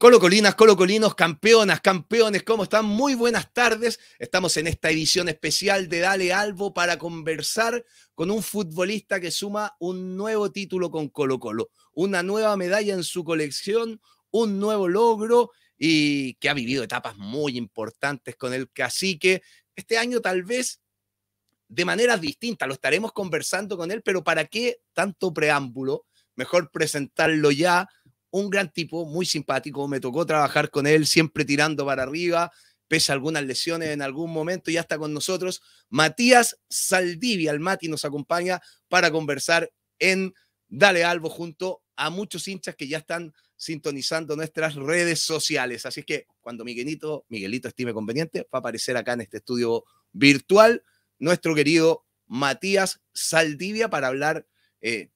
Colo Colinas, Colo Colinos, campeonas, campeones, ¿cómo están? Muy buenas tardes. Estamos en esta edición especial de Dale Albo para conversar con un futbolista que suma un nuevo título con Colo Colo, una nueva medalla en su colección, un nuevo logro y que ha vivido etapas muy importantes con el cacique. Este año tal vez de maneras distintas, lo estaremos conversando con él, pero ¿para qué tanto preámbulo? Mejor presentarlo ya un gran tipo, muy simpático, me tocó trabajar con él, siempre tirando para arriba, pese a algunas lesiones en algún momento, ya está con nosotros. Matías Saldivia, el Mati, nos acompaña para conversar en Dale Albo junto a muchos hinchas que ya están sintonizando nuestras redes sociales. Así es que cuando Miguelito, Miguelito estime conveniente, va a aparecer acá en este estudio virtual nuestro querido Matías Saldivia para hablar eh,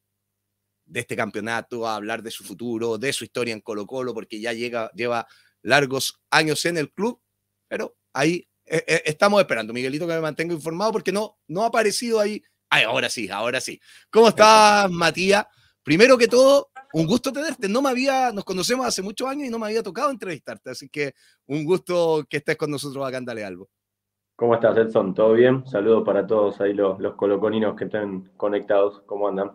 de este campeonato, a hablar de su futuro, de su historia en Colo Colo, porque ya llega, lleva largos años en el club, pero ahí eh, eh, estamos esperando, Miguelito, que me mantenga informado, porque no, no ha aparecido ahí. Ay, ahora sí, ahora sí. ¿Cómo estás, Matías? Primero que todo, un gusto tenerte. No me había, nos conocemos hace muchos años y no me había tocado entrevistarte, así que un gusto que estés con nosotros acá en Dale Albo. ¿Cómo estás, Edson? ¿Todo bien? Saludos para todos ahí los, los coloconinos que estén conectados. ¿Cómo andan?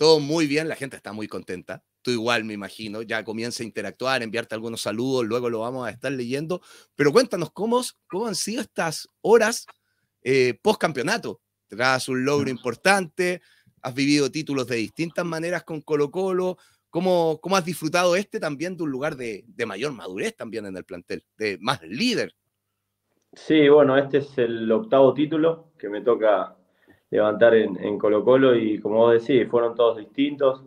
Todo muy bien, la gente está muy contenta. Tú igual, me imagino, ya comienza a interactuar, enviarte algunos saludos, luego lo vamos a estar leyendo. Pero cuéntanos cómo, cómo han sido estas horas eh, post campeonato. Tras un logro mm. importante, has vivido títulos de distintas maneras con Colo Colo. ¿Cómo, cómo has disfrutado este también de un lugar de, de mayor madurez también en el plantel, de más líder? Sí, bueno, este es el octavo título que me toca levantar en, Colo Colo y como vos decís, fueron todos distintos.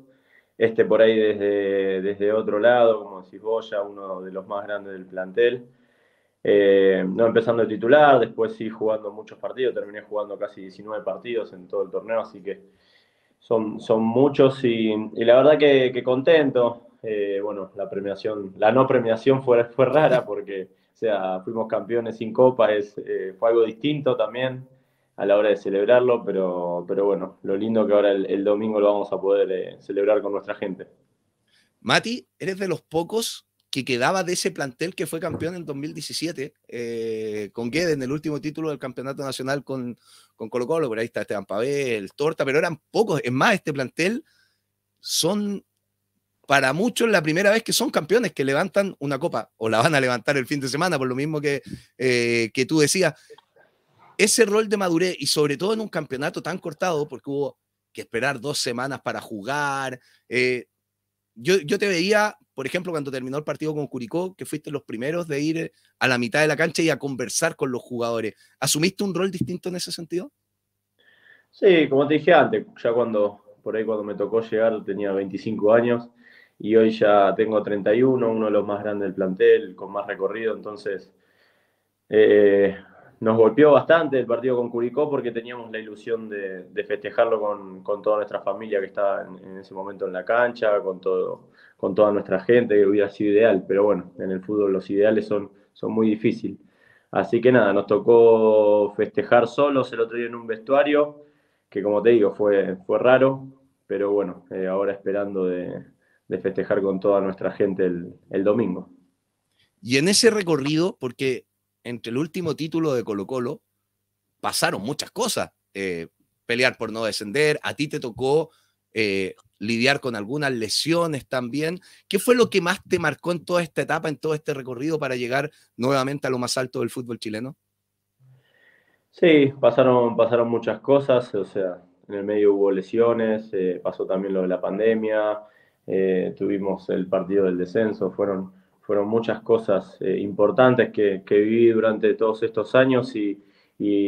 Este por ahí desde, desde otro lado, como decís vos, ya uno de los más grandes del plantel. Eh, no empezando de titular, después sí jugando muchos partidos, terminé jugando casi 19 partidos en todo el torneo, así que son, son muchos y, la verdad que, contento. Eh, bueno, la premiación, la no premiación fue, fue rara porque, o sea, fuimos campeones sin copa, es, eh, fue algo distinto también, a la hora de celebrarlo, pero, pero bueno, lo lindo que ahora el, domingo lo vamos a poder eh, celebrar con nuestra gente. Mati, eres de los pocos que quedaba de ese plantel que fue campeón en 2017 eh, con Guedes en el último título del campeonato nacional con, con Colo Colo, por ahí está Esteban Pavel, Torta, pero eran pocos. Es más, este plantel son para muchos la primera vez que son campeones que levantan una copa o la van a levantar el fin de semana, por lo mismo que, eh, que tú decías ese rol de madurez y sobre todo en un campeonato tan cortado, porque hubo que esperar dos semanas para jugar. Eh, yo, te veía, por ejemplo, cuando terminó el partido con Curicó, que fuiste los primeros de ir eh, a la mitad de la cancha y a conversar con los jugadores. ¿Asumiste un rol distinto en ese sentido? Sí, como te dije antes, ya cuando, por ahí cuando me tocó llegar tenía 25 años y hoy ya tengo 31, uno de los más grandes del plantel, con más recorrido, entonces... Eh, nos golpeó bastante el partido con Curicó porque teníamos la ilusión de, festejarlo con, toda nuestra familia que estaba en, ese momento en la cancha, con, toda nuestra gente, que hubiera sido ideal, pero bueno, en el fútbol los ideales son, muy difíciles. Así que nada, nos tocó festejar solos el otro día en un vestuario, que como te digo fue, raro, pero bueno, eh, ahora esperando de, festejar con toda nuestra gente el domingo. Y en ese recorrido, porque entre el último título de Colo Colo pasaron muchas cosas. Eh, pelear por no descender, a ti te tocó eh, lidiar con algunas lesiones también. ¿Qué fue lo que más te marcó en toda esta etapa, en todo este recorrido para llegar nuevamente a lo más alto del fútbol chileno? Sí, pasaron, pasaron muchas cosas, o sea, en el medio hubo lesiones, eh, pasó también lo de la pandemia, tuvimos el partido del descenso, fueron fueron muchas cosas eh, importantes que, que, viví durante todos estos años y,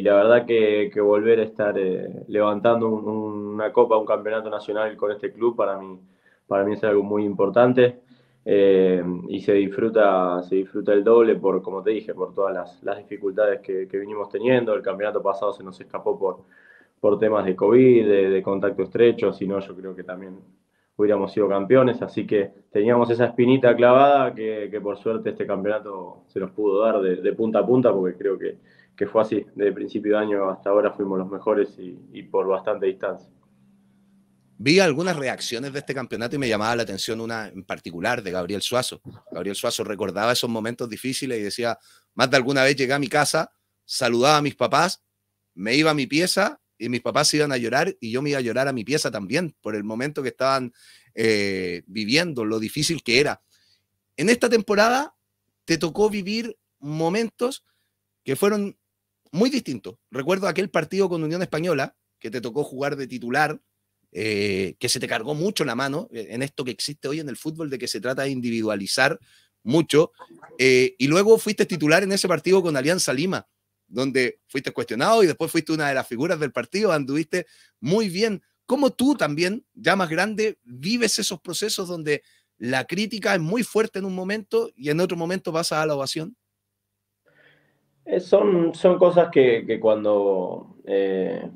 la verdad que, volver a estar eh, levantando una copa, un campeonato nacional con este club para mí, para mí es algo muy importante eh, y se disfruta, se disfruta el doble por, como te dije, por todas las, las dificultades que, que, vinimos teniendo. El campeonato pasado se nos escapó por, por temas de COVID, de, contacto estrecho, sino yo creo que también hubiéramos sido campeones, así que teníamos esa espinita clavada que, por suerte este campeonato se nos pudo dar de, punta a punta, porque creo que, que, fue así, desde principio de año hasta ahora fuimos los mejores y, y por bastante distancia. Vi algunas reacciones de este campeonato y me llamaba la atención una en particular de Gabriel Suazo. Gabriel Suazo recordaba esos momentos difíciles y decía, más de alguna vez llegué a mi casa, saludaba a mis papás, me iba a mi pieza y mis papás se iban a llorar y yo me iba a llorar a mi pieza también por el momento que estaban eh, viviendo, lo difícil que era. En esta temporada te tocó vivir momentos que fueron muy distintos. Recuerdo aquel partido con Unión Española, que te tocó jugar de titular, eh, que se te cargó mucho la mano eh, en esto que existe hoy en el fútbol, de que se trata de individualizar mucho. y luego fuiste titular en ese partido con Alianza Lima, donde fuiste cuestionado y después fuiste una de las figuras del partido, anduviste muy bien. ¿Cómo tú también, ya más grande, vives esos procesos donde la crítica es muy fuerte en un momento y en otro momento vas a la ovación? Eh, son, son cosas que, cuando eh,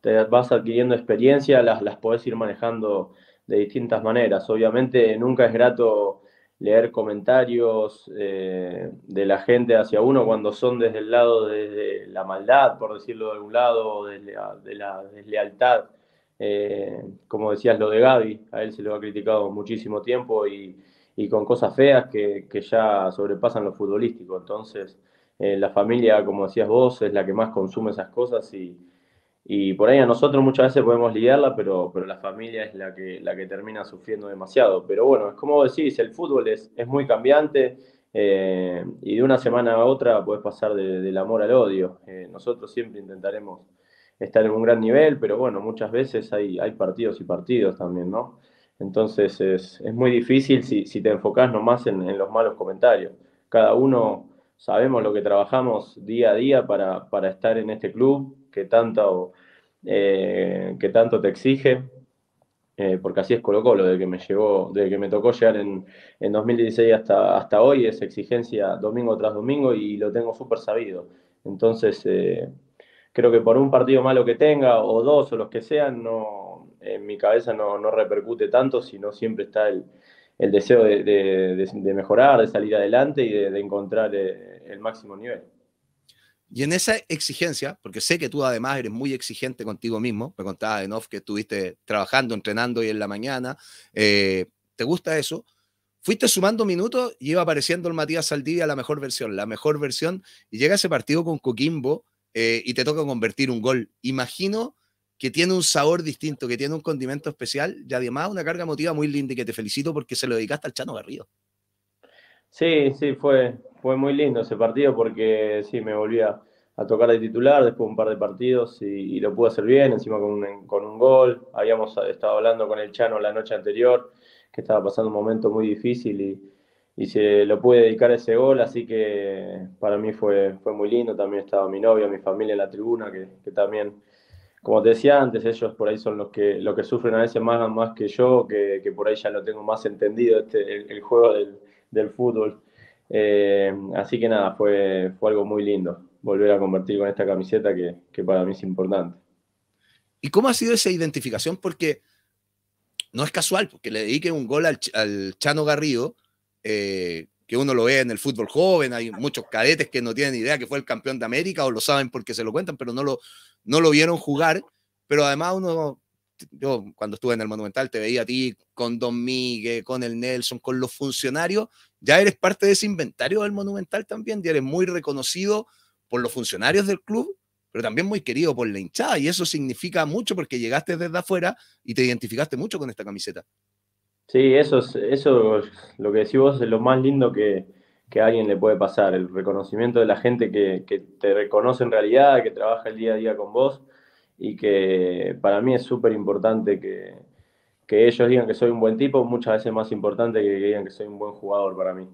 te vas adquiriendo experiencia las, las podés ir manejando de distintas maneras. Obviamente nunca es grato leer comentarios eh, de la gente hacia uno cuando son desde el lado de, la maldad, por decirlo de algún lado, de la, deslealtad. Eh, como decías lo de Gaby, a él se lo ha criticado muchísimo tiempo y, y con cosas feas que, que, ya sobrepasan lo futbolístico. Entonces, eh, la familia, como decías vos, es la que más consume esas cosas y, y por ahí a nosotros muchas veces podemos lidiarla, pero, la familia es la que, la que termina sufriendo demasiado. Pero bueno, es como decís, el fútbol es, es muy cambiante eh, y de una semana a otra puedes pasar del amor al odio. Eh, nosotros siempre intentaremos estar en un gran nivel, pero bueno, muchas veces hay, hay partidos y partidos también, ¿no? Entonces es, muy difícil si, si te enfocás nomás en, los malos comentarios. Cada uno sabemos lo que trabajamos día a día para, para estar en este club, que tanto, eh, que tanto te exige, eh, porque así es Colo Colo, de que me, llegó, de que me tocó llegar en, en 2016 hasta, hasta hoy, es exigencia domingo tras domingo y lo tengo súper sabido. Entonces, eh, creo que por un partido malo que tenga, o dos, o los que sean, no, en mi cabeza no, no repercute tanto, sino siempre está el, deseo de, mejorar, de salir adelante y de encontrar el máximo nivel. Y en esa exigencia, porque sé que tú además eres muy exigente contigo mismo, me contabas en off que estuviste trabajando, entrenando y en la mañana, eh, te gusta eso, fuiste sumando minutos y iba apareciendo el Matías Saldivia la mejor versión, la mejor versión, y llega ese partido con Coquimbo eh, y te toca convertir un gol. Imagino que tiene un sabor distinto, que tiene un condimento especial y además una carga emotiva muy linda y que te felicito porque se lo dedicaste al Chano Garrido. Sí, sí, fue, fue muy lindo ese partido porque sí, me volví a, tocar de titular después de un par de partidos y, lo pude hacer bien, encima con un, con un, gol. Habíamos eh, estado hablando con el Chano la noche anterior, que estaba pasando un momento muy difícil y, y se lo pude dedicar a ese gol, así que para mí fue, fue muy lindo. También estaba mi novia, mi familia en la tribuna, que, también, como te decía antes, ellos por ahí son los que, que sufren a veces más, más que yo, que, por ahí ya lo tengo más entendido este, el, juego del, del fútbol. Eh, así que nada, fue, fue algo muy lindo volver a convertir con esta camiseta que, para mí es importante. ¿Y cómo ha sido esa identificación? Porque no es casual, porque le dedique un gol al, Chano Garrido, eh, que uno lo ve en el fútbol joven, hay muchos cadetes que no tienen idea que fue el campeón de América o lo saben porque se lo cuentan, pero no lo, no lo vieron jugar. Pero además uno, yo cuando estuve en el Monumental te veía a ti con Don Miguel, con el Nelson, con los funcionarios ya eres parte de ese inventario del Monumental también, ya eres muy reconocido por los funcionarios del club, pero también muy querido por la hinchada, y eso significa mucho porque llegaste desde afuera y te identificaste mucho con esta camiseta. Sí, eso es, eso lo que decís vos es lo más lindo que, a alguien le puede pasar, el reconocimiento de la gente que, que te reconoce en realidad, que trabaja el día a día con vos, y que para mí es súper importante que, que ellos digan que soy un buen tipo, muchas veces más importante que digan que soy un buen jugador para mí.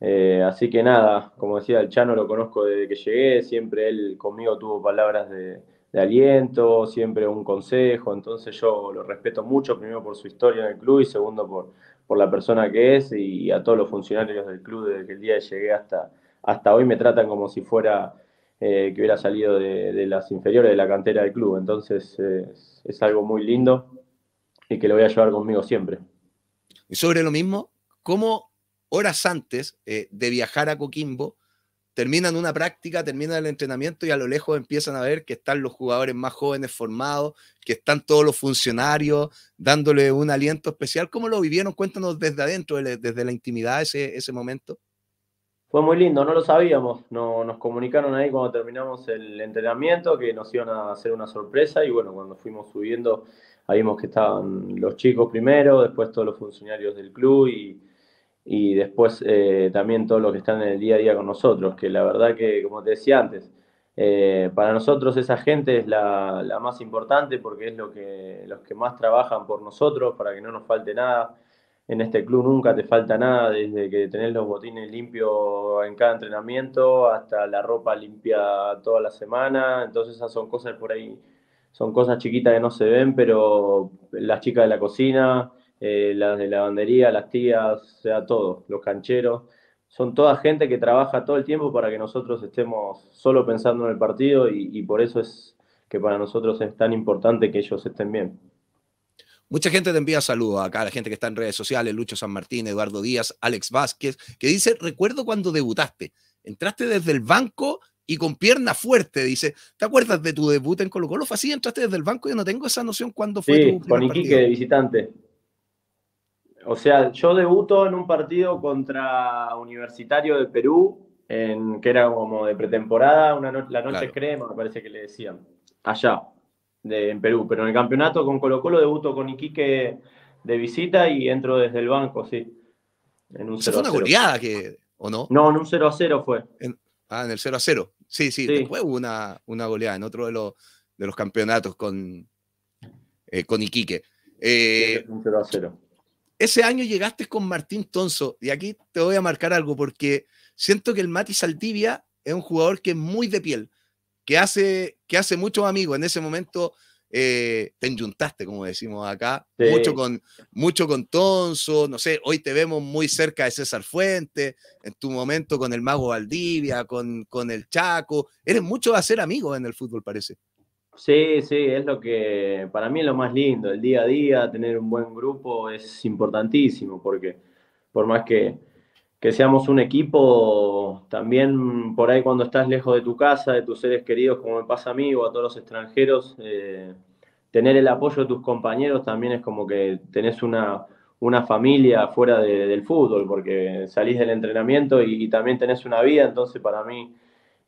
Eh, así que nada, como decía, el Chano lo conozco desde que llegué, siempre él conmigo tuvo palabras de, aliento, siempre un consejo, entonces yo lo respeto mucho, primero por su historia en el club y segundo por, por la persona que es y, a todos los funcionarios del club desde que el día que llegué hasta, hasta hoy me tratan como si fuera eh, que hubiera salido de, las inferiores de la cantera del club, entonces eh, es algo muy lindo y que lo voy a llevar conmigo siempre. Y sobre lo mismo, ¿cómo horas antes eh, de viajar a Coquimbo terminan una práctica, terminan el entrenamiento y a lo lejos empiezan a ver que están los jugadores más jóvenes formados, que están todos los funcionarios dándole un aliento especial? ¿Cómo lo vivieron? Cuéntanos desde adentro, desde la intimidad, ese, momento. Fue muy lindo, no lo sabíamos. No, nos comunicaron ahí cuando terminamos el entrenamiento que nos iban a hacer una sorpresa y bueno, cuando fuimos subiendo Ahí vimos que estaban los chicos primero, después todos los funcionarios del club y, después eh, también todos los que están en el día a día con nosotros, que la verdad que, como te decía antes, eh, para nosotros esa gente es la, más importante porque es lo que, los que más trabajan por nosotros para que no nos falte nada. En este club nunca te falta nada, desde que tenés los botines limpios en cada entrenamiento hasta la ropa limpia toda la semana. Entonces esas son cosas por ahí son cosas chiquitas que no se ven, pero las chicas de la cocina, eh, las de la lavandería, las tías, o sea, todos, los cancheros, son toda gente que trabaja todo el tiempo para que nosotros estemos solo pensando en el partido y, y por eso es que para nosotros es tan importante que ellos estén bien. Mucha gente te envía saludos acá, la gente que está en redes sociales, Lucho San Martín, Eduardo Díaz, Alex Vázquez, que dice, recuerdo cuando debutaste, entraste desde el banco y con pierna fuerte, dice. ¿Te acuerdas de tu debut en Colo Colo? Fue así, entraste desde el banco, yo no tengo esa noción cuándo fue. con Iquique de visitante. O sea, yo debuto en un partido contra Universitario de Perú, en, que era como de pretemporada, la noche crema, me parece que le decían, allá, de, en Perú. Pero en el campeonato con Colo Colo debuto con Iquique de visita y entro desde el banco, sí. En un fue una goleada que, ¿o no? No, en un 0 a 0 fue. ah, en el 0 a 0. Sí, sí, después una, una, goleada en otro de los, de los campeonatos con, eh, con Iquique. 0 eh, 0. Ese año llegaste con Martín Tonso, y aquí te voy a marcar algo, porque siento que el Mati Saldivia es un jugador que es muy de piel, que hace, que hace muchos amigos. En ese momento eh, te enyuntaste, como decimos acá, mucho, con, mucho con Tonso, no sé, hoy te vemos muy cerca de César Fuente, en tu momento con el Mago Valdivia, con, con el Chaco, eres mucho a ser amigos en el fútbol, parece. Sí, sí, es lo que para mí es lo más lindo, el día a día, tener un buen grupo es importantísimo, porque por más que que seamos un equipo también por ahí cuando estás lejos de tu casa, de tus seres queridos, como me pasa a mí o a todos los extranjeros, eh, tener el apoyo de tus compañeros también es como que tenés una, familia fuera del fútbol, porque salís del entrenamiento y, también tenés una vida, entonces para mí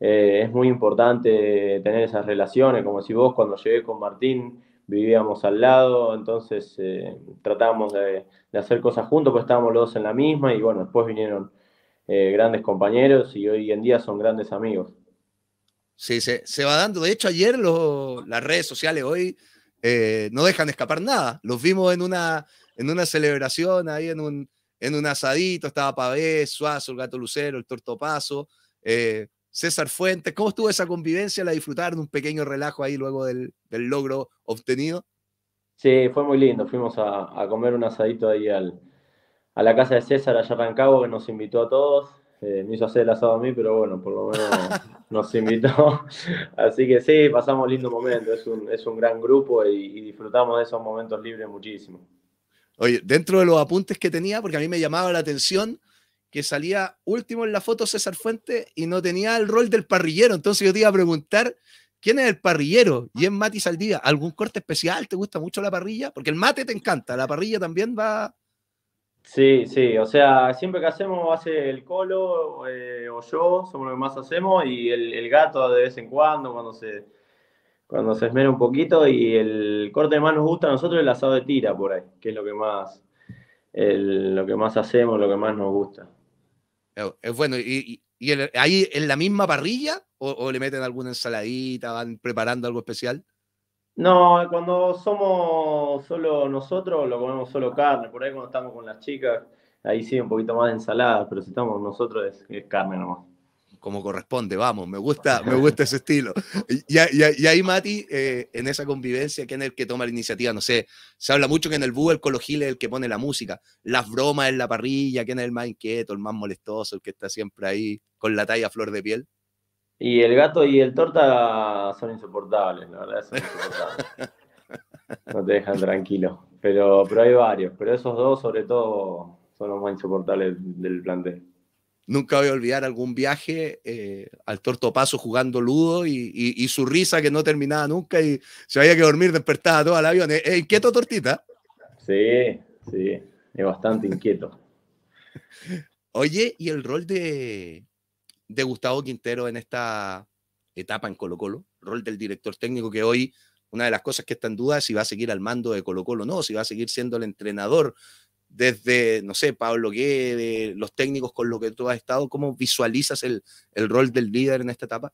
eh, es muy importante tener esas relaciones, como si vos cuando llegué con Martín vivíamos al lado, entonces eh, tratábamos de, hacer cosas juntos, pues estábamos los dos en la misma y bueno, después vinieron eh, grandes compañeros y hoy en día son grandes amigos. Sí, se, va dando. De hecho, ayer las redes sociales hoy eh, no dejan escapar nada. Los vimos en una, en una celebración, ahí en un, en un asadito, estaba Pavés, Suazo, el Gato Lucero, el Tortopaso. César Fuentes. ¿Cómo estuvo esa convivencia? ¿La disfrutaron? ¿Un pequeño relajo ahí luego del, logro obtenido? Sí, fue muy lindo. Fuimos a, comer un asadito ahí al, a la casa de César allá en cabo que nos invitó a todos. Eh, me hizo hacer el asado a mí, pero bueno, por lo menos nos invitó. Así que sí, pasamos lindo momento. Es un, gran grupo y, y, disfrutamos de esos momentos libres muchísimo. Oye, dentro de los apuntes que tenía, porque a mí me llamaba la atención que salía último en la foto César Fuente y no tenía el rol del parrillero. Entonces yo te iba a preguntar, ¿quién es el parrillero? Y es Mati Saldía. ¿Algún corte especial? ¿Te gusta mucho la parrilla? Porque el mate te encanta, la parrilla también va... Sí, sí, o sea, siempre que hacemos hace el colo eh, o yo, somos lo que más hacemos, y el, gato de vez en cuando, cuando se, cuando se esmera un poquito, y el corte que más nos gusta a nosotros es el asado de tira por ahí, que es lo que más, lo que más hacemos, lo que más nos gusta. Es eh, eh, bueno, y, ahí en la misma parrilla o, le meten alguna ensaladita, van preparando algo especial. No, cuando somos solo nosotros, lo comemos solo carne. Por ahí cuando estamos con las chicas, ahí sí un poquito más de ensalada, pero si estamos nosotros es carne nomás como corresponde, vamos, me gusta, me gusta ese estilo. Y, ahí, Mati, eh, en esa convivencia, ¿quién es el que toma la iniciativa? No sé, se habla mucho que en el búho el cologil es el que pone la música, las bromas en la parrilla, ¿quién es el más inquieto, el más molestoso, el que está siempre ahí con la talla flor de piel? Y el gato y el torta son insoportables, la verdad, son insoportables. No te dejan tranquilo. Pero, pero hay varios, pero esos dos sobre todo son los más insoportables del plantel nunca voy a olvidar algún viaje eh, al torto paso jugando ludo y, su risa que no terminaba nunca y se había que dormir despertada todo el avión. ¿Es, inquieto, Tortita? Sí, sí, es bastante inquieto. Oye, ¿y el rol de, de Gustavo Quintero en esta etapa en Colo Colo? Rol del director técnico que hoy, una de las cosas que está en duda es si va a seguir al mando de Colo Colo o no, si va a seguir siendo el entrenador desde, no sé, Pablo Guede, los técnicos con los que tú has estado, ¿cómo visualizas el, rol del líder en esta etapa?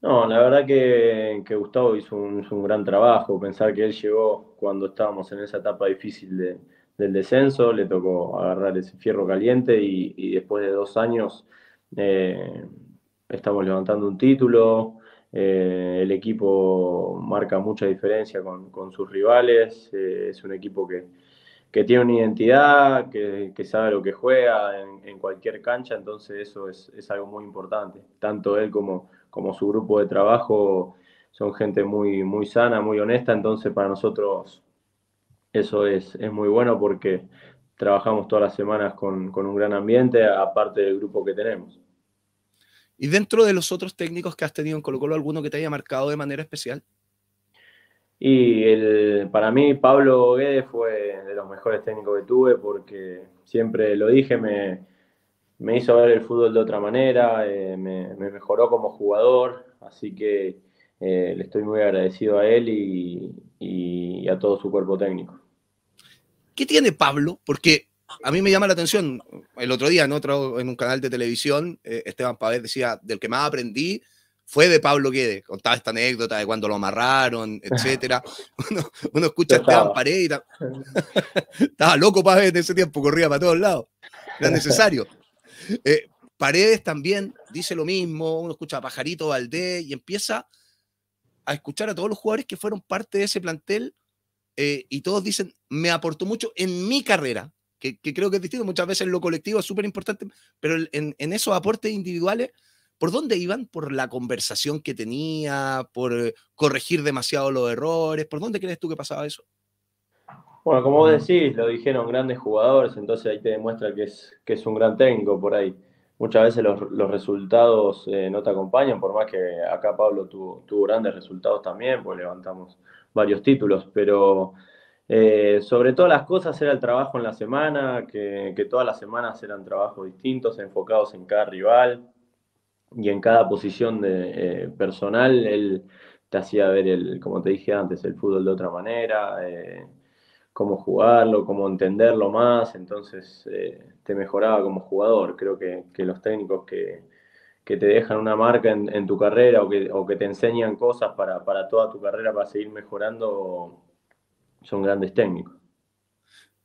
No, la verdad que, Gustavo hizo un, gran trabajo. Pensar que él llegó cuando estábamos en esa etapa difícil del descenso, le tocó agarrar ese fierro caliente y, después de dos años eh, estamos levantando un título. Eh, el equipo marca mucha diferencia con, sus rivales. Eh, es un equipo que, que tiene una identidad, que, sabe lo que juega en, cualquier cancha, entonces eso es, algo muy importante. Tanto él como, como su grupo de trabajo son gente muy, muy sana, muy honesta, entonces para nosotros eso es, es muy bueno porque trabajamos todas las semanas con, con un gran ambiente, aparte del grupo que tenemos. ¿Y dentro de los otros técnicos que has tenido en Colo Colo, alguno que te haya marcado de manera especial? Y el, para mí Pablo Guedes fue de los mejores técnicos que tuve porque siempre lo dije, me, me hizo ver el fútbol de otra manera, eh, me, mejoró como jugador, así que eh, le estoy muy agradecido a él y, y a todo su cuerpo técnico. ¿Qué tiene Pablo? Porque a mí me llama la atención, el otro día en, otro, en un canal de televisión, eh, Esteban Pavés decía, del que más aprendí fue de Pablo Guedes. Contaba esta anécdota de cuando lo amarraron, etcétera. Uno, escucha a Esteban Paredes. Estaba loco Pablo en ese tiempo, corría para todos lados. Era necesario. Eh, Paredes también dice lo mismo, uno escucha a Pajarito Valdés y empieza a escuchar a todos los jugadores que fueron parte de ese plantel eh, y todos dicen, me aportó mucho en mi carrera, que, creo que es distinto, muchas veces lo colectivo es súper importante, pero en, esos aportes individuales ¿Por dónde iban? ¿Por la conversación que tenía? ¿Por corregir demasiado los errores? ¿Por dónde crees tú que pasaba eso? Bueno, como vos decís, lo dijeron grandes jugadores, entonces ahí te demuestra que es, que es un gran técnico por ahí. Muchas veces los, resultados eh, no te acompañan, por más que acá Pablo tuvo, grandes resultados también, pues levantamos varios títulos, pero eh, sobre todas las cosas era el trabajo en la semana, que, que todas las semanas eran trabajos distintos, enfocados en cada rival, y en cada posición de, eh, personal él te hacía ver, el, como te dije antes, el fútbol de otra manera, eh, cómo jugarlo, cómo entenderlo más, entonces eh, te mejoraba como jugador. Creo que, los técnicos que, te dejan una marca en, tu carrera o que, te enseñan cosas para, toda tu carrera, para seguir mejorando, son grandes técnicos.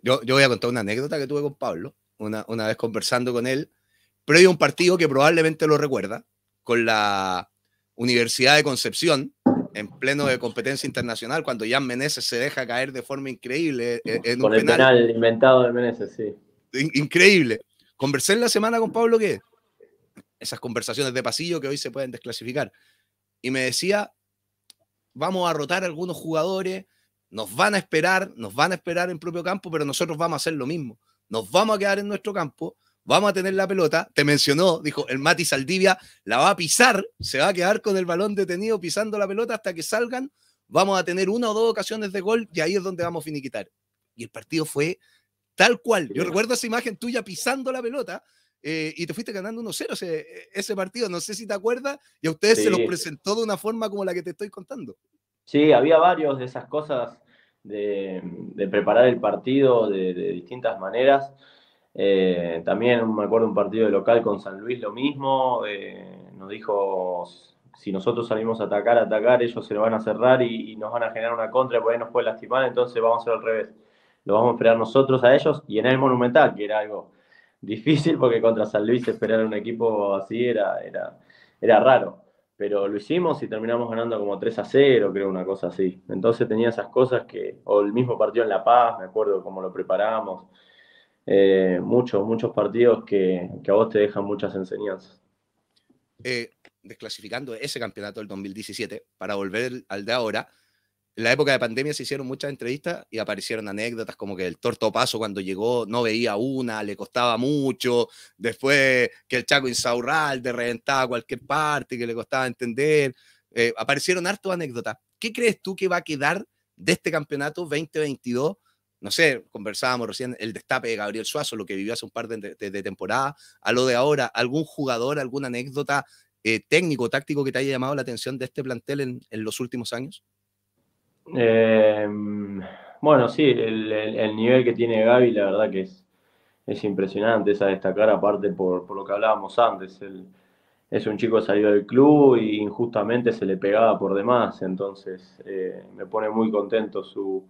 Yo, yo voy a contar una anécdota que tuve con Pablo, una, una vez conversando con él pero hay un partido que probablemente lo recuerda, con la Universidad de Concepción, en pleno de competencia internacional, cuando Jan Meneses se deja caer de forma increíble eh, en con el penal. inventado de Meneses, sí. increíble. Conversé en la semana con Pablo que esas conversaciones de pasillo que hoy se pueden desclasificar. Y me decía, vamos a rotar a algunos jugadores, nos van a esperar, nos van a esperar en propio campo, pero nosotros vamos a hacer lo mismo. Nos vamos a quedar en nuestro campo vamos a tener la pelota. Te mencionó, dijo, el Mati Saldivia la va a pisar, se va a quedar con el balón detenido pisando la pelota hasta que salgan. Vamos a tener una o dos ocasiones de gol y ahí es donde vamos a finiquitar. Y el partido fue tal cual. Yo recuerdo esa imagen tuya pisando la pelota eh, y te fuiste ganando 1-0 ese, partido. No sé si te acuerdas y a ustedes se los presentó de una forma como la que te estoy contando. Sí, había varios de esas cosas de, preparar el partido de, de distintas maneras. Eh, también me acuerdo un partido de local con San Luis, lo mismo. Eh, nos dijo, si nosotros salimos a atacar, a atacar, ellos se lo van a cerrar y, nos van a generar una contra y por ahí nos puede lastimar, entonces vamos a hacer al revés. Lo vamos a esperar nosotros a ellos y en el Monumental, que era algo difícil porque contra San Luis esperar a un equipo así era, era, era raro. Pero lo hicimos y terminamos ganando como 3 a 0, creo, una cosa así. Entonces tenía esas cosas que, o el mismo partido en La Paz, me acuerdo cómo lo preparamos. Eh, muchos, muchos partidos que, que, a vos te dejan muchas enseñanzas. Eh, desclasificando ese campeonato del 2017, para volver al de ahora, en la época de pandemia se hicieron muchas entrevistas y aparecieron anécdotas como que el torto paso cuando llegó no veía una, le costaba mucho, después que el Chaco de reventaba cualquier parte, que le costaba entender. Eh, aparecieron harto anécdotas. ¿Qué crees tú que va a quedar de este campeonato 2022 no sé, conversábamos recién el destape de Gabriel Suazo, lo que vivió hace un par de, temporadas, a lo de ahora, algún jugador, alguna anécdota eh, técnico, táctico que te haya llamado la atención de este plantel en, los últimos años? Em, bueno, sí, el, nivel que tiene Gaby, la verdad que es, impresionante, es a destacar aparte por, lo que hablábamos antes. es un chico salido del club y injustamente se le pegaba por demás, entonces eh, me pone muy contento su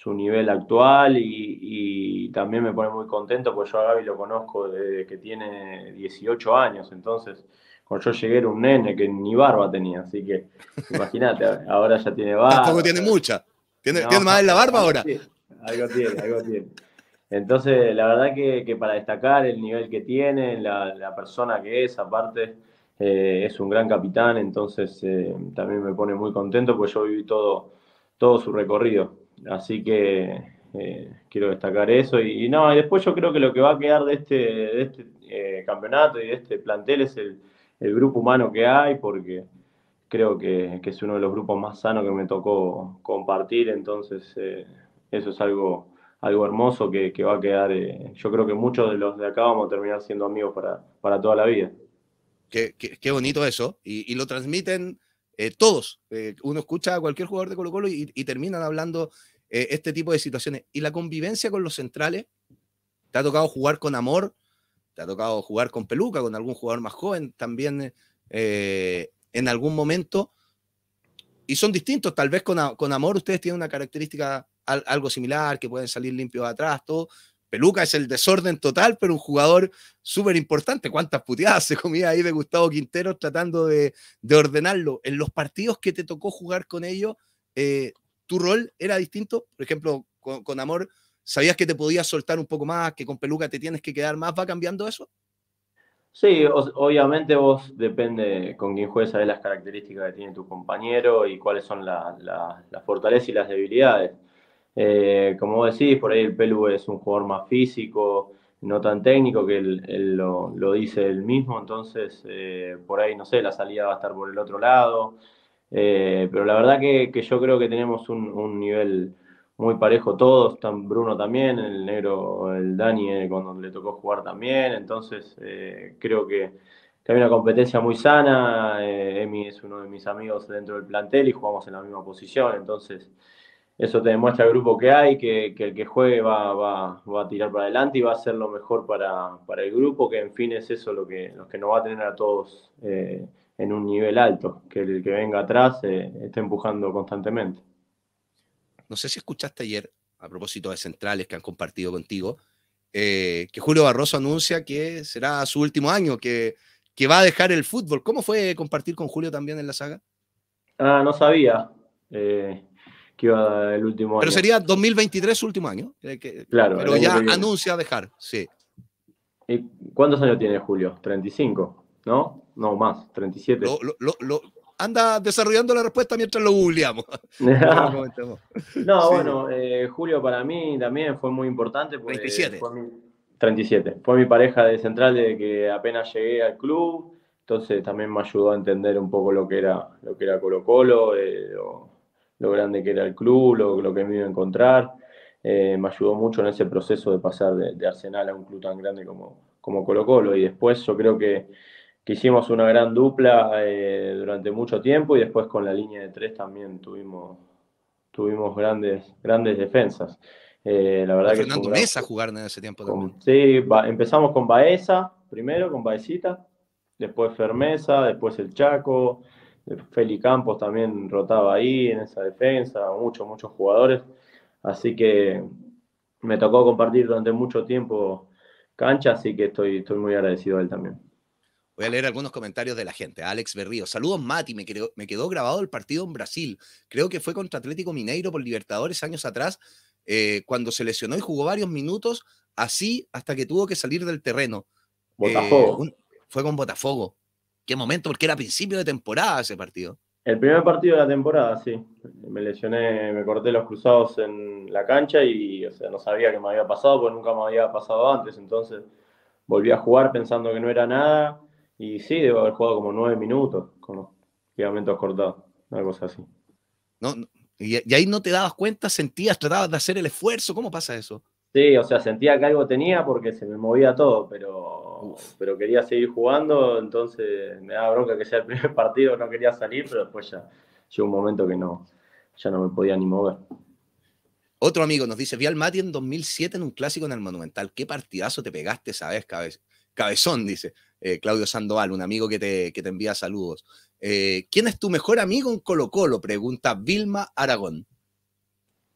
su nivel actual y, también me pone muy contento porque yo a Gaby lo conozco desde que tiene 18 años, entonces cuando yo llegué era un nene que ni barba tenía, así que imagínate, ahora ya tiene barba. Tampoco tiene mucha, tiene, más en la barba ahora. algo tiene, algo tiene. Entonces, la verdad que, para destacar el nivel que tiene, la, persona que es, aparte, eh, es un gran capitán, entonces eh, también me pone muy contento porque yo viví todo, todo su recorrido. Así que eh, quiero destacar eso. Y, no, y después yo creo que lo que va a quedar de este, este eh, campeonato y de este plantel es el, grupo humano que hay, porque creo que, es uno de los grupos más sanos que me tocó compartir. Entonces, eh, eso es algo, algo hermoso que, va a quedar. yo creo que muchos de los de acá vamos a terminar siendo amigos para, toda la vida. Qué, bonito eso. y lo transmiten eh, todos, eh, uno escucha a cualquier jugador de Colo Colo y, terminan hablando eh, este tipo de situaciones. Y la convivencia con los centrales, te ha tocado jugar con amor, te ha tocado jugar con peluca, con algún jugador más joven también en algún momento. Y son distintos, tal vez con, amor ustedes tienen una característica algo similar, que pueden salir limpios atrás, todo, Peluca es el desorden total, pero un jugador súper importante. ¿Cuántas puteadas se comía ahí de Gustavo Quintero tratando de, ordenarlo? En los partidos que te tocó jugar con ellos, eh, ¿tu rol era distinto? Por ejemplo, con, Amor, ¿sabías que te podías soltar un poco más, que con Peluca te tienes que quedar más? ¿Va cambiando eso? Sí, obviamente vos depende con quién juegues, sabes las características que tiene tu compañero y cuáles son las fortalezas y las debilidades eh, como decís, por ahí el Pelu es un jugador más físico, no tan técnico, que él, lo, dice él mismo, entonces eh, por ahí, no sé, la salida va a estar por el otro lado, eh, pero la verdad que, yo creo que tenemos un, nivel muy parejo todos, tan Bruno también, el negro, el Dani eh, cuando le tocó jugar también, entonces creo que, que, hay una competencia muy sana, Emi es uno de mis amigos dentro del plantel y jugamos en la misma posición, entonces eso te demuestra el grupo que hay, que, el que juegue va, a tirar para adelante y va a ser lo mejor para, el grupo, que en fin es eso lo que, que nos va a tener a todos eh, en un nivel alto, que el que venga atrás eh, esté empujando constantemente. No sé si escuchaste ayer, a propósito de centrales que han compartido contigo, eh, que Julio Barroso anuncia que será su último año, que, que va a dejar el fútbol. ¿Cómo fue compartir con Julio también en la saga? Ah, no sabía que iba el último pero año. Pero sería 2023 último año. Eh, claro. Pero ya anuncia dejar, sí. ¿Y cuántos años tiene Julio? 35, ¿no? No, más, 37. Lo, anda desarrollando la respuesta mientras lo googleamos. no, bueno, eh, Julio para mí también fue muy importante. 37. Fue mi, 37. Fue mi pareja de central de que apenas llegué al club. Entonces también me ayudó a entender un poco lo que era Colo Colo, eh, lo grande que era el club, lo, lo que me iba a encontrar. Eh, me ayudó mucho en ese proceso de pasar de, Arsenal a un club tan grande como, como Colo Colo. Y después yo creo que, hicimos una gran dupla eh, durante mucho tiempo y después con la línea de tres también tuvimos, tuvimos grandes, grandes defensas. Eh, la verdad Fernando Mesa jugaron en ese tiempo también. sí, empezamos con Baeza, primero con Baecita, después Fermesa, después el Chaco, Feli Campos también rotaba ahí en esa defensa, muchos, muchos jugadores. Así que me tocó compartir durante mucho tiempo cancha, así que estoy, estoy muy agradecido a él también. Voy a leer algunos comentarios de la gente. Alex Berrío. Saludos, Mati. Me quedó, me quedó grabado el partido en Brasil. Creo que fue contra Atlético Mineiro por Libertadores años atrás, eh, cuando se lesionó y jugó varios minutos, así hasta que tuvo que salir del terreno. Botafogo. Eh, fue con Botafogo qué momento, porque era principio de temporada ese partido. El primer partido de la temporada, sí. Me lesioné, me corté los cruzados en la cancha y, no sabía que me había pasado, porque nunca me había pasado antes. Entonces volví a jugar pensando que no era nada y sí, debo haber jugado como nueve minutos con los ligamentos cortados, una cosa así. No, y, ahí no te dabas cuenta, sentías, tratabas de hacer el esfuerzo. ¿Cómo pasa eso? Sí, o sea, sentía que algo tenía porque se me movía todo, pero, pero quería seguir jugando, entonces me daba bronca que sea el primer partido no quería salir, pero después ya llegó un momento que no, ya no me podía ni mover. Otro amigo nos dice, vi al Mati en 2007 en un clásico en el Monumental. ¿Qué partidazo te pegaste sabes, vez, Cabezón, dice eh, Claudio Sandoval, un amigo que te, que te envía saludos. Eh, ¿Quién es tu mejor amigo en Colo Colo? Pregunta Vilma Aragón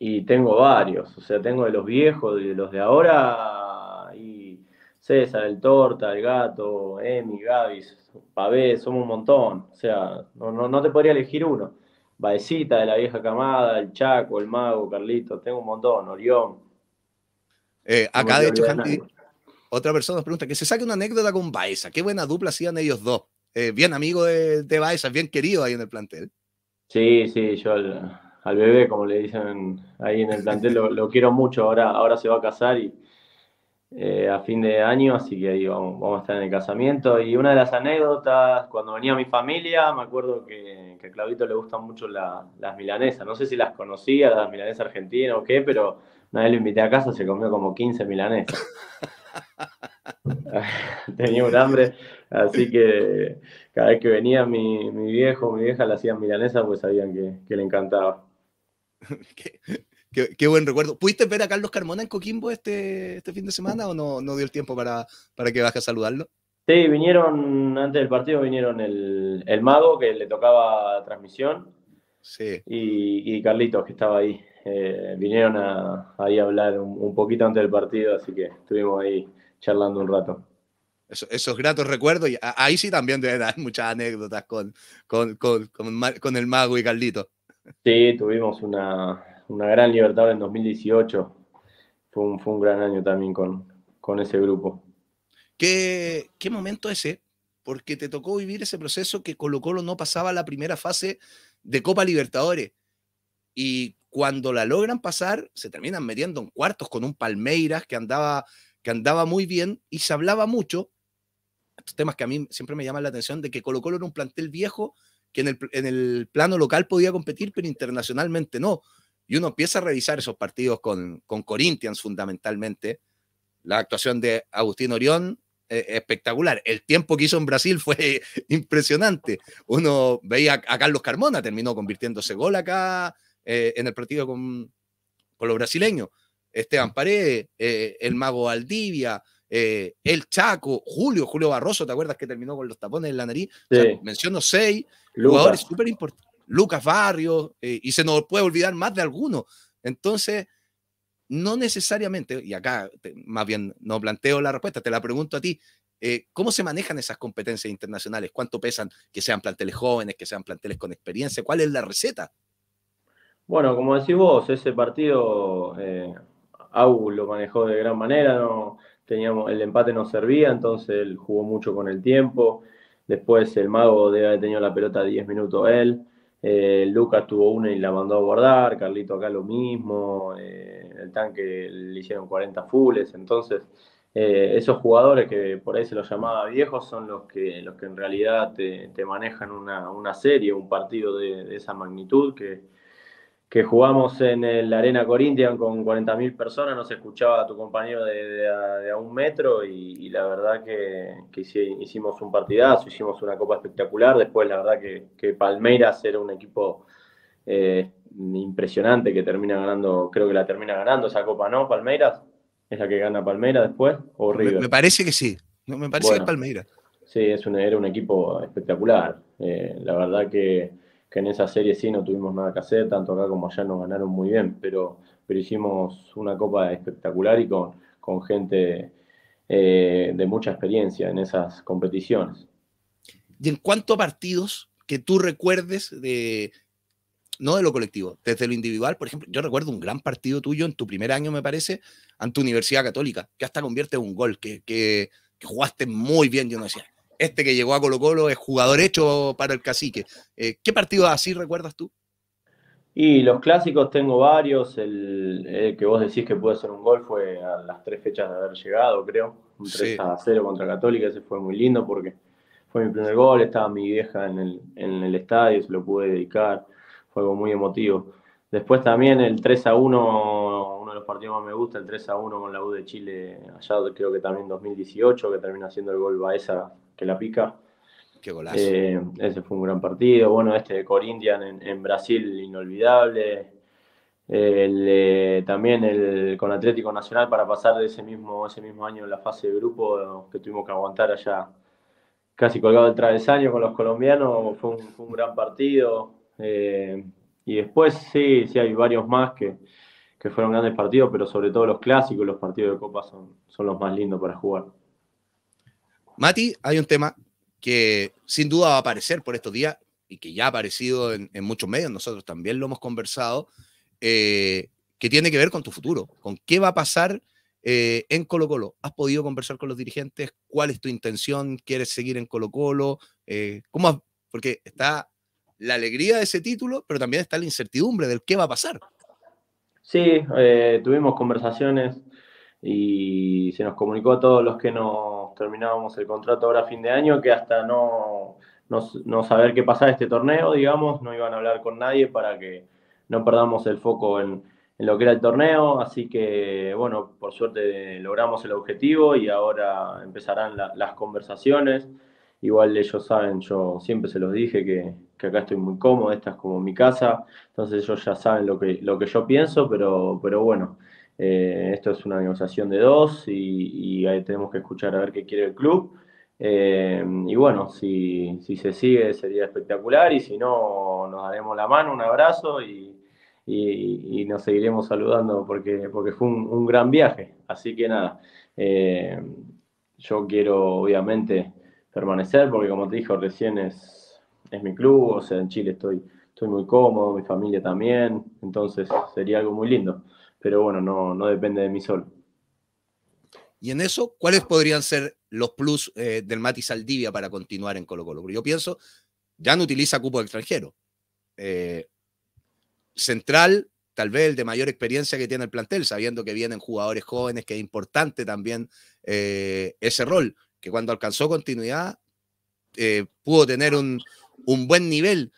y tengo varios, o sea, tengo de los viejos, de los de ahora, y César, el Torta, el Gato, Emi, Gavis, Pabé, somos un montón, o sea, no, te podría elegir uno. Baecita de la vieja camada, el Chaco, el Mago, Carlito, tengo un montón, Orión. Eh, acá, de hecho, otra persona nos pregunta que se saque una anécdota con Baeza, qué buena dupla hacían ellos dos. Eh, bien amigo de, de Baeza, bien querido ahí en el plantel. Sí, sí, yo al bebé, como le dicen ahí en el plantel, lo, quiero mucho, ahora, ahora se va a casar y eh, a fin de año, así que ahí vamos, a estar en el casamiento. Y una de las anécdotas, cuando venía mi familia, me acuerdo que, que a Claudito le gustan mucho las milanesas, no sé si las conocía, las milanesas argentinas o qué, pero una vez lo invité a casa, se comió como 15 milanesas. Tenía un hambre, así que cada vez que venía mi, mi viejo, mi vieja le hacían milanesas, pues sabían que le encantaba. qué, qué, buen recuerdo. ¿Pudiste ver a Carlos Carmona en Coquimbo este, este fin de semana o no, no dio el tiempo para, para que baje a saludarlo? Sí, vinieron, antes del partido vinieron el, el mago que le tocaba transmisión sí. y, y Carlitos que estaba ahí. Eh, vinieron a, ahí a hablar un, poquito antes del partido, así que estuvimos ahí charlando un rato. esos gratos recuerdos, y ahí sí también te dar muchas anécdotas con, con, con, con, con el mago y Carlitos. Sí, tuvimos una, gran Libertadores en 2018. Fue un, fue un, gran año también con, ese grupo. ¿Qué, ¿Qué momento ese? Eh? Porque te tocó vivir ese proceso que Colo Colo no pasaba la primera fase de Copa Libertadores. Y cuando la logran pasar, se terminan metiendo en cuartos con un Palmeiras que andaba, que andaba muy bien y se hablaba mucho. Estos temas que a mí siempre me llaman la atención de que Colo Colo era un plantel viejo que en el, en el plano local podía competir, pero internacionalmente no. Y uno empieza a revisar esos partidos con, con Corinthians fundamentalmente. La actuación de Agustín Orión, eh, espectacular. El tiempo que hizo en Brasil fue impresionante. Uno veía a Carlos Carmona, terminó convirtiéndose gol acá eh, en el partido con, con los brasileños. Esteban Paredes, eh, el mago Aldivia, el Chaco, Julio, Julio Barroso, ¿te acuerdas que terminó con los tapones en la nariz? Sí. menciono seis súper importantes. Lucas Barrio eh, y se nos puede olvidar más de alguno. Entonces, no necesariamente, y acá más bien no planteo la respuesta, te la pregunto a ti, eh, ¿cómo se manejan esas competencias internacionales? ¿Cuánto pesan que sean planteles jóvenes, que sean planteles con experiencia? ¿Cuál es la receta? Bueno, como decís vos, ese partido eh, lo manejó de gran manera, no teníamos el empate no servía, entonces él jugó mucho con el tiempo. Después el mago debe haber tenido la pelota 10 minutos él. Eh, Lucas tuvo una y la mandó a abordar, Carlito acá lo mismo. Eh, el tanque le hicieron 40 fules. Entonces, eh, esos jugadores que por ahí se los llamaba viejos son los que, los que en realidad te, manejan una, serie, un partido de esa magnitud que que jugamos en la Arena Corinthians con 40.000 personas, nos escuchaba a tu compañero de, a, un metro y, la verdad que, hicimos un partidazo, hicimos una copa espectacular, después la verdad que, Palmeiras era un equipo eh, impresionante que termina ganando, creo que la termina ganando esa copa, ¿no? Palmeiras, es la que gana Palmeiras después, o River. Me, parece que sí, me parece que es Palmeiras. Sí, es era un equipo espectacular, eh, la verdad que que en esa serie sí no tuvimos nada que hacer, tanto acá como allá nos ganaron muy bien, pero, pero hicimos una copa espectacular y con, con gente eh, de mucha experiencia en esas competiciones. ¿Y en cuántos partidos que tú recuerdes de, no de lo colectivo, desde lo individual, por ejemplo, yo recuerdo un gran partido tuyo en tu primer año, me parece, ante Universidad Católica, que hasta convierte en un gol, que, jugaste muy bien, yo no decía, este que llegó a Colo Colo es jugador hecho para el cacique. Eh, ¿Qué partido así recuerdas tú? Y los clásicos tengo varios. El, que vos decís que puede ser un gol fue a las tres fechas de haber llegado, creo. Un 3 a 0 contra Católica, ese fue muy lindo porque fue mi primer gol. Estaba mi vieja en el, en el estadio, se lo pude dedicar. Fue algo muy emotivo. Después también el 3 a 1, uno de los partidos más me gusta, el 3 a 1 con la U de Chile, allá creo que también 2018, que termina siendo el gol Baeza que la pica. Qué golazo. Eh, ese fue un gran partido. Bueno, este de Corinthians en, Brasil, inolvidable. Eh, también el, con Atlético Nacional para pasar de ese mismo, ese mismo año la fase de grupo que tuvimos que aguantar allá casi colgado el travesaño con los colombianos. Fue un, gran partido. Eh, y después sí, sí hay varios más que, fueron grandes partidos, pero sobre todo los clásicos, los partidos de Copa son, son los más lindos para jugar. Mati, hay un tema que sin duda va a aparecer por estos días y que ya ha aparecido en, muchos medios, nosotros también lo hemos conversado, eh, que tiene que ver con tu futuro, con qué va a pasar eh, en Colo Colo. ¿Has podido conversar con los dirigentes? ¿Cuál es tu intención? ¿Quieres seguir en Colo Colo? Eh, ¿Cómo porque está la alegría de ese título, pero también está la incertidumbre del qué va a pasar. Sí, eh, tuvimos conversaciones y se nos comunicó a todos los que nos terminábamos el contrato ahora a fin de año que hasta no, saber qué pasaba este torneo, digamos, no iban a hablar con nadie para que no perdamos el foco en, lo que era el torneo, así que bueno, por suerte logramos el objetivo y ahora empezarán las conversaciones. Igual ellos saben, yo siempre se los dije que, acá estoy muy cómodo, esta es como mi casa, entonces ellos ya saben lo que, lo que yo pienso, pero, pero bueno, eh, esto es una negociación de dos y, ahí tenemos que escuchar a ver qué quiere el club. Eh, y bueno, si, se sigue sería espectacular y si no, nos daremos la mano, un abrazo y, nos seguiremos saludando porque, porque fue un, gran viaje. Así que nada, eh, yo quiero obviamente permanecer, porque como te dijo recién es, es mi club, o sea, en Chile estoy, estoy muy cómodo, mi familia también, entonces sería algo muy lindo, pero bueno, no, no depende de mí solo. Y en eso, ¿cuáles podrían ser los plus eh, del Mati Saldivia para continuar en Colo Colo? yo pienso, ya no utiliza cupo extranjero. Eh, central, tal vez el de mayor experiencia que tiene el plantel, sabiendo que vienen jugadores jóvenes, que es importante también eh, ese rol que cuando alcanzó continuidad eh, pudo tener un, buen nivel.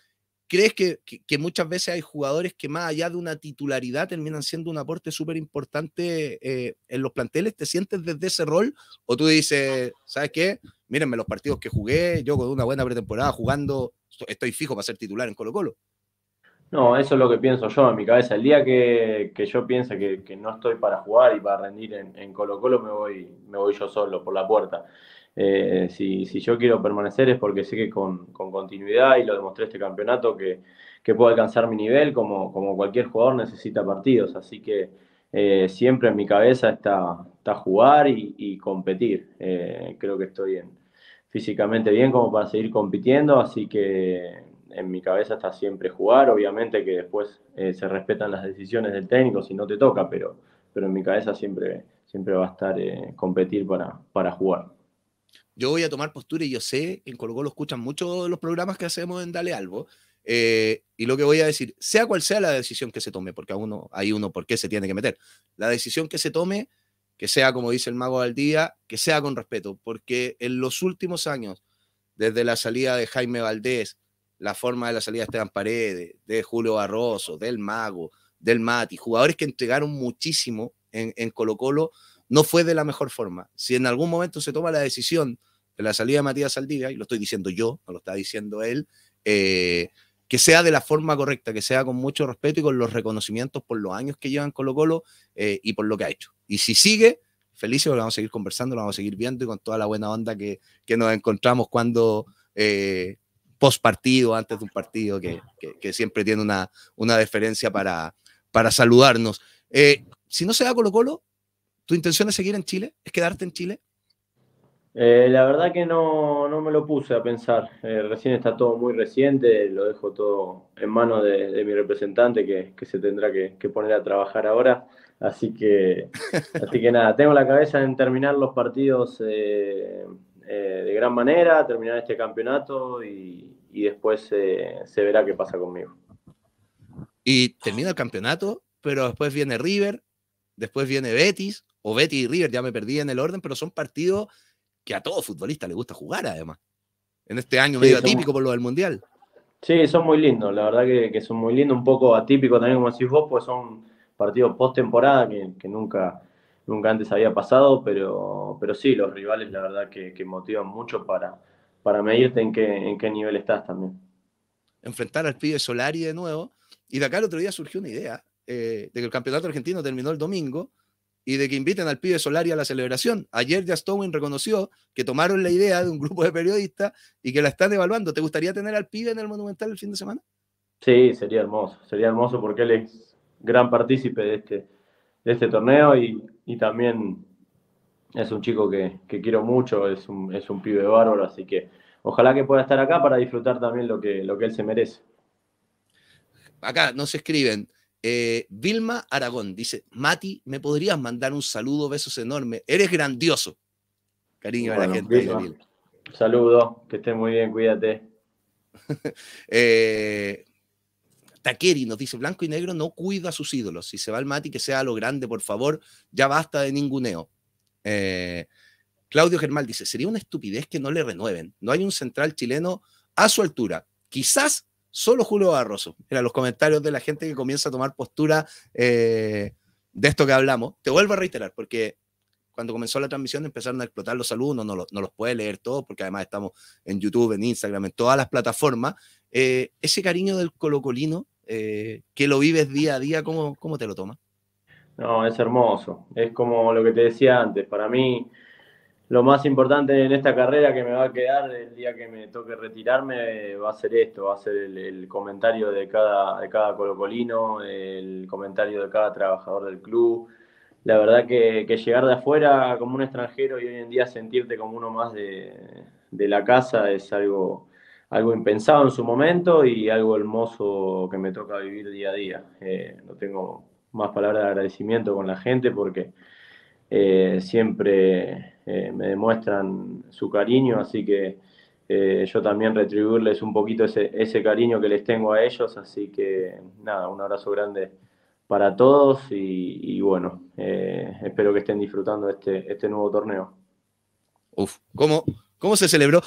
¿Crees que, muchas veces hay jugadores que más allá de una titularidad terminan siendo un aporte súper importante eh, en los planteles? ¿Te sientes desde ese rol? ¿O tú dices, ¿sabes qué? Mírenme los partidos que jugué, yo con una buena pretemporada jugando, estoy fijo para ser titular en Colo Colo. No, eso es lo que pienso yo en mi cabeza. El día que, yo piense que, no estoy para jugar y para rendir en, Colo Colo, me voy, me voy yo solo por la puerta. Eh, si, yo quiero permanecer es porque sé que con, continuidad, y lo demostré este campeonato, que, puedo alcanzar mi nivel como, como, cualquier jugador necesita partidos. Así que eh, siempre en mi cabeza está, jugar y, competir. Eh, creo que estoy en, físicamente bien como para seguir compitiendo, así que en mi cabeza está siempre jugar, obviamente que después eh, se respetan las decisiones del técnico si no te toca, pero, pero en mi cabeza siempre, siempre va a estar eh, competir para, para jugar. Yo voy a tomar postura y yo sé, en Colgó lo escuchan mucho los programas que hacemos en Dale Albo, eh, y lo que voy a decir, sea cual sea la decisión que se tome, porque a uno, hay uno por qué se tiene que meter, la decisión que se tome, que sea como dice el mago al día, que sea con respeto, porque en los últimos años, desde la salida de Jaime Valdés, la forma de la salida de Esteban Paredes, de Julio Barroso, del Mago, del Mati, jugadores que entregaron muchísimo en, Colo Colo, no fue de la mejor forma. Si en algún momento se toma la decisión de la salida de Matías Saldivia, y lo estoy diciendo yo, no lo está diciendo él, eh, que sea de la forma correcta, que sea con mucho respeto y con los reconocimientos por los años que llevan Colo Colo eh, y por lo que ha hecho. Y si sigue, felices, lo vamos a seguir conversando, lo vamos a seguir viendo y con toda la buena onda que, nos encontramos cuando eh, post partido, antes de un partido, que, siempre tiene una, una deferencia para, saludarnos. Eh, si no se da Colo Colo, ¿tu intención es seguir en Chile? ¿Es quedarte en Chile? Eh, la verdad que no, me lo puse a pensar. Eh, recién está todo muy reciente, lo dejo todo en manos de, mi representante que, se tendrá que, poner a trabajar ahora. Así que, así que nada, tengo la cabeza en terminar los partidos eh, de gran manera, terminar este campeonato y, después eh, se verá qué pasa conmigo. Y termina el campeonato, pero después viene River, después viene Betis, o Betis y River, ya me perdí en el orden, pero son partidos que a todo futbolista le gusta jugar además. En este año medio atípico por lo del Mundial. Sí, son muy lindos, la verdad que, son muy lindos, un poco atípico también como decís vos, pues son partidos post temporada que, que nunca nunca antes había pasado, pero, pero sí, los rivales la verdad que, motivan mucho para, para medirte en qué, en qué nivel estás también. Enfrentar al pibe Solari de nuevo. Y de acá el otro día surgió una idea eh, de que el campeonato argentino terminó el domingo y de que inviten al pibe Solari a la celebración. Ayer ya Stowin reconoció que tomaron la idea de un grupo de periodistas y que la están evaluando. ¿Te gustaría tener al pibe en el Monumental el fin de semana? Sí, sería hermoso. Sería hermoso porque él es gran partícipe de este, de este torneo y y también es un chico que, quiero mucho, es un, es un pibe bárbaro, así que ojalá que pueda estar acá para disfrutar también lo que, lo que él se merece. Acá nos escriben. Eh, Vilma Aragón dice: Mati, ¿me podrías mandar un saludo? Besos enormes. Eres grandioso. Cariño a la gente. Saludo, que estés muy bien, cuídate. eh, Taqueri nos dice, Blanco y Negro no cuida a sus ídolos. Si se va el Mati, que sea lo grande, por favor. Ya basta de ninguneo. Eh, Claudio Germán dice, sería una estupidez que no le renueven. No hay un central chileno a su altura. Quizás solo Julio Barroso. eran los comentarios de la gente que comienza a tomar postura eh, de esto que hablamos. Te vuelvo a reiterar, porque cuando comenzó la transmisión empezaron a explotar los alumnos, no, los, puede leer todos, porque además estamos en YouTube, en Instagram, en todas las plataformas. Eh, ese cariño del colocolino eh, que lo vives día a día, ¿cómo, cómo te lo tomas? No, es hermoso. Es como lo que te decía antes. Para mí, lo más importante en esta carrera que me va a quedar el día que me toque retirarme eh, va a ser esto, va a ser el, comentario de cada, de cada colocolino, el comentario de cada trabajador del club. La verdad que, llegar de afuera como un extranjero y hoy en día sentirte como uno más de, de la casa es algo algo impensado en su momento y algo hermoso que me toca vivir día a día. Eh, no tengo más palabras de agradecimiento con la gente porque eh, siempre eh, me demuestran su cariño, así que yo también retribuirles un poquito ese, cariño que les tengo a ellos, así que nada, un abrazo grande para todos y, bueno, espero que estén disfrutando este, este nuevo torneo. Uf, ¿cómo, ¿cómo se celebró?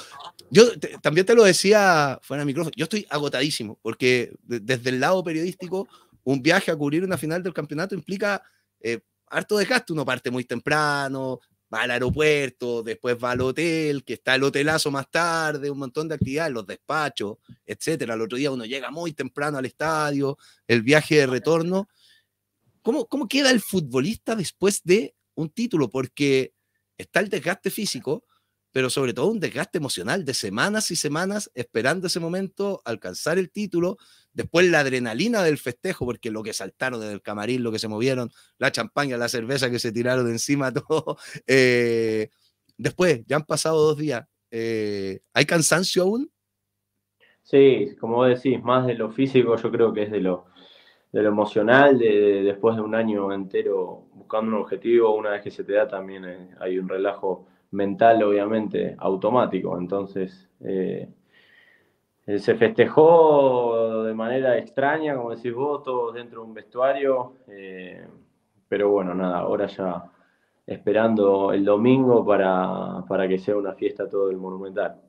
Yo también te lo decía fuera de micrófono, yo estoy agotadísimo, porque desde el lado periodístico, un viaje a cubrir una final del campeonato implica eh, harto desgaste. Uno parte muy temprano, va al aeropuerto, después va al hotel, que está el hotelazo más tarde, un montón de actividades, los despachos, etcétera. Al otro día uno llega muy temprano al estadio, el viaje de retorno. ¿Cómo, cómo queda el futbolista después de un título? Porque está el desgaste físico, pero sobre todo un desgaste emocional de semanas y semanas esperando ese momento, alcanzar el título, después la adrenalina del festejo, porque lo que saltaron desde el camarín, lo que se movieron, la champaña, la cerveza que se tiraron de encima, todo. Eh, después, ya han pasado dos días, eh, ¿hay cansancio aún? Sí, como decís, más de lo físico, yo creo que es de lo, de lo emocional, de, después de un año entero buscando un objetivo, una vez que se te da también eh, hay un relajo mental, obviamente, automático. Entonces, eh, eh, se festejó de manera extraña, como decís vos, todos dentro de un vestuario. Eh, pero bueno, nada, ahora ya esperando el domingo para que sea una fiesta todo el monumental.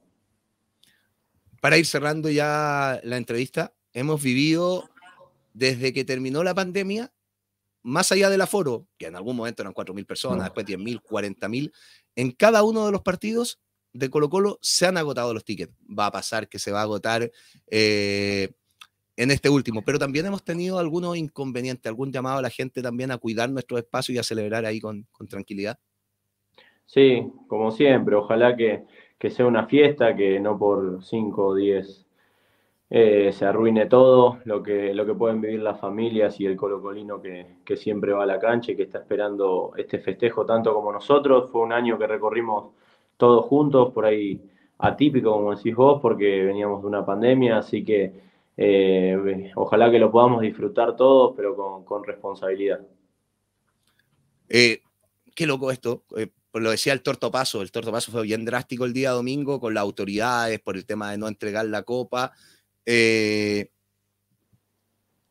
Para ir cerrando ya la entrevista, hemos vivido desde que terminó la pandemia más allá del aforo, que en algún momento eran 4.000 personas, después 10.000, 40.000, en cada uno de los partidos de Colo Colo se han agotado los tickets. Va a pasar que se va a agotar eh, en este último, pero también hemos tenido algunos inconvenientes, algún llamado a la gente también a cuidar nuestro espacio y a celebrar ahí con, tranquilidad. Sí, como siempre, ojalá que, que, sea una fiesta, que no por 5 o 10 eh, se arruine todo, lo que, lo que pueden vivir las familias y el colocolino que, que siempre va a la cancha y que está esperando este festejo tanto como nosotros. Fue un año que recorrimos todos juntos, por ahí atípico, como decís vos, porque veníamos de una pandemia, así que eh, ojalá que lo podamos disfrutar todos, pero con, responsabilidad. Eh, qué loco esto. lo decía el torto paso, el torto paso fue bien drástico el día domingo con las autoridades por el tema de no entregar la copa. Eh,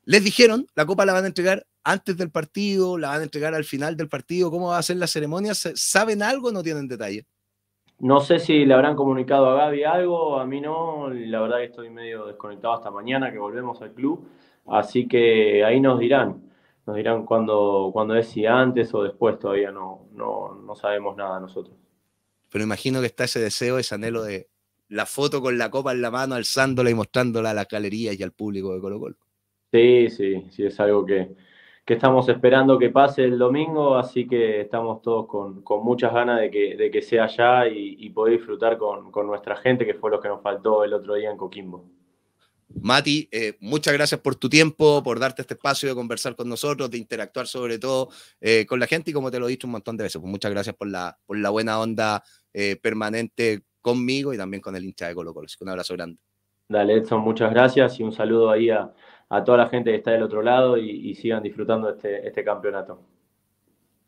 les dijeron, la copa la van a entregar antes del partido, la van a entregar al final del partido, cómo va a ser la ceremonia, ¿saben algo o no tienen detalle? No sé si le habrán comunicado a Gaby algo, a mí no, la verdad que estoy medio desconectado hasta mañana que volvemos al club, así que ahí nos dirán, nos dirán cuándo cuando es, si antes o después, todavía no, no, no sabemos nada nosotros. Pero imagino que está ese deseo, ese anhelo de la foto con la copa en la mano, alzándola y mostrándola a las galerías y al público de Colo Colo. Sí, sí, sí, es algo que, que estamos esperando que pase el domingo, así que estamos todos con, muchas ganas de que, sea allá y, y, poder disfrutar con, nuestra gente, que fue lo que nos faltó el otro día en Coquimbo. Mati, eh, muchas gracias por tu tiempo, por darte este espacio de conversar con nosotros, de interactuar sobre todo eh, con la gente y como te lo he dicho un montón de veces, pues muchas gracias por la, la buena onda eh, permanente conmigo y también con el hincha de Colo Colo. un abrazo grande. Dale, Edson, muchas gracias y un saludo ahí a, toda la gente que está del otro lado y, sigan disfrutando este, este campeonato.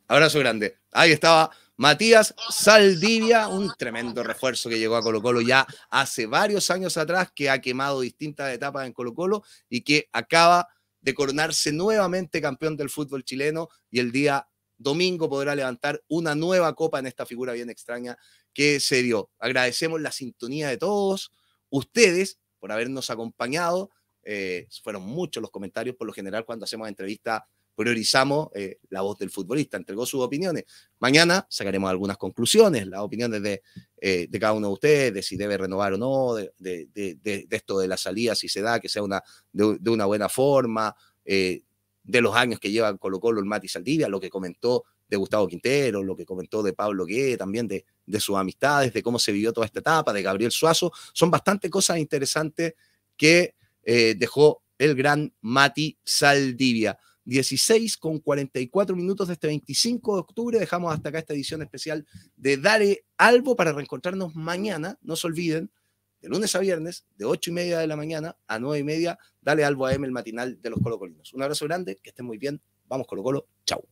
Abrazo grande. Ahí estaba Matías Saldivia, un tremendo refuerzo que llegó a Colo Colo ya hace varios años atrás, que ha quemado distintas etapas en Colo Colo y que acaba de coronarse nuevamente campeón del fútbol chileno y el día domingo podrá levantar una nueva copa en esta figura bien extraña que se dio. Agradecemos la sintonía de todos ustedes por habernos acompañado. Eh, fueron muchos los comentarios, por lo general cuando hacemos entrevista priorizamos eh, la voz del futbolista, entregó sus opiniones. Mañana sacaremos algunas conclusiones, las opiniones de, eh, de cada uno de ustedes, de si debe renovar o no, de, de, esto de la salida, si se da, que sea una, de, una buena forma, de los años que lleva Colo Colo el Mati Saldivia, lo que comentó de Gustavo Quintero, lo que comentó de Pablo Gué, también de, de sus amistades, de cómo se vivió toda esta etapa, de Gabriel Suazo. Son bastante cosas interesantes que eh, dejó el gran Mati Saldivia. 16 con 44 minutos de este 25 de octubre. Dejamos hasta acá esta edición especial de Dale Albo para reencontrarnos mañana. No se olviden, de lunes a viernes, de ocho y media de la mañana a nueve y media. Dale algo a M el matinal de los Colocolinos. Un abrazo grande, que estén muy bien. Vamos, Colo Colo. Chau.